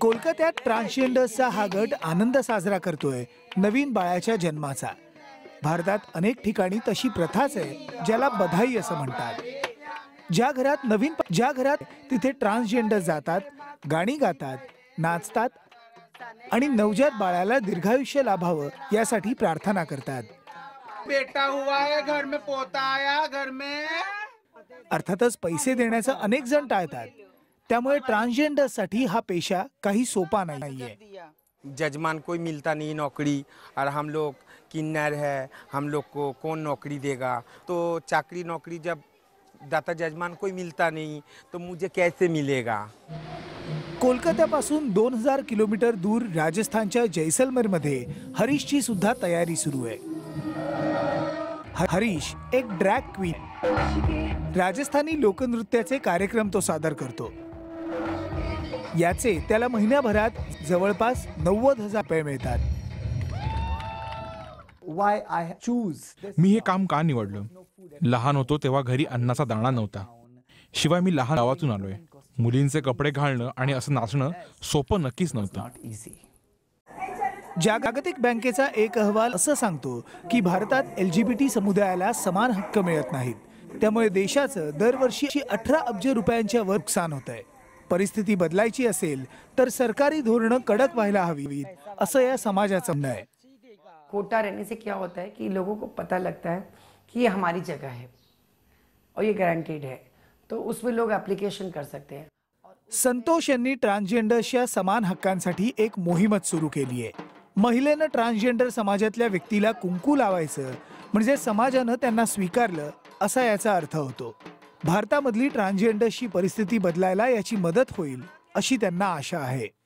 कोलकात्यात ट्रान्सजेंडर्सचा हा गट आनंद साजरा करतोय नवीन बाळाच्या जन्माचा भारतात अनेक ठिकाणी तशी प्रथाच आहे ज्याला बधाई असं म्हणतात ज्या घरात नवीन ज्या घरात तिथे ट्रान्सजेंडर जातात गाणी गातात नाचतात आणि नवजात बाळाला दीर्घायुष्य लाभावं यासाठी प्रार्थना करतात बेटा हुआ है घर में पोता आया घर में अर्थातच पैसे देण्याचं अनेक जण टाळतात त्यामुळे ट्रान्सजेंडर साठी हा पेशा काही सोपा नाही जजमान कोई मिलता नहीं नौकरी और हम लोग किन्नर है हम लोग को कौन नौकरी देगा तो चाकरी नौकरी जब दाता जजमान कोई मिलता नहीं तो मुझे कैसे मिलेगा कोलकात्यापासून दोन हजार किलोमीटर दूर राजस्थानच्या हरीश हरीशची सुद्धा तयारी सुरू आहे हरीश एक ड्रॅग क्वीन राजस्थानी लोकनृत्याचे कार्यक्रम तो सादर करतो याचे त्याला महिन्याभरात जवळपास नव्वद हजार रुपये मिळतात मी हे काम का निवडलं लहान होतो तेव्हा घरी अन्नाचा दाणा नव्हता शिवाय मी लहान गावातून आलोय मुलींचे कपडे घालणं आणि असं नाचणं सोपं नक्कीच नव्हतं जागतिक बँकेचा एक अहवाल असं सांगतो की भारतात एलजीबीटी टी समुदायाला समान हक्क मिळत नाहीत त्यामुळे देशाचं दरवर्षी अठरा अब्ज रुपयांच्या वर नुकसान होत आहे परिस्थिती बदलायची असेल तर सरकारी धोरणं कडक व्हायला हवी असं या समाजाचं म्हणणं आहे कोटा रहने से क्या होता है की लोगों को पता लगता है कि ये हमारी जगह है और ये गारंटीड है तो उसमें लोग एप्लीकेशन कर सकते हैं संतोष यांनी ट्रान्सजेंडर्सच्या समान हक्कांसाठी एक मोहीमच सुरू केली आहे महिलेनं ट्रान्सजेंडर समाजातल्या व्यक्तीला कुंकू लावायचं म्हणजे समाजानं त्यांना स्वीकारलं असा याचा अर्थ होतो भारतामधली ट्रान्सजेंडरची परिस्थिती बदलायला याची मदत होईल अशी त्यांना आशा आहे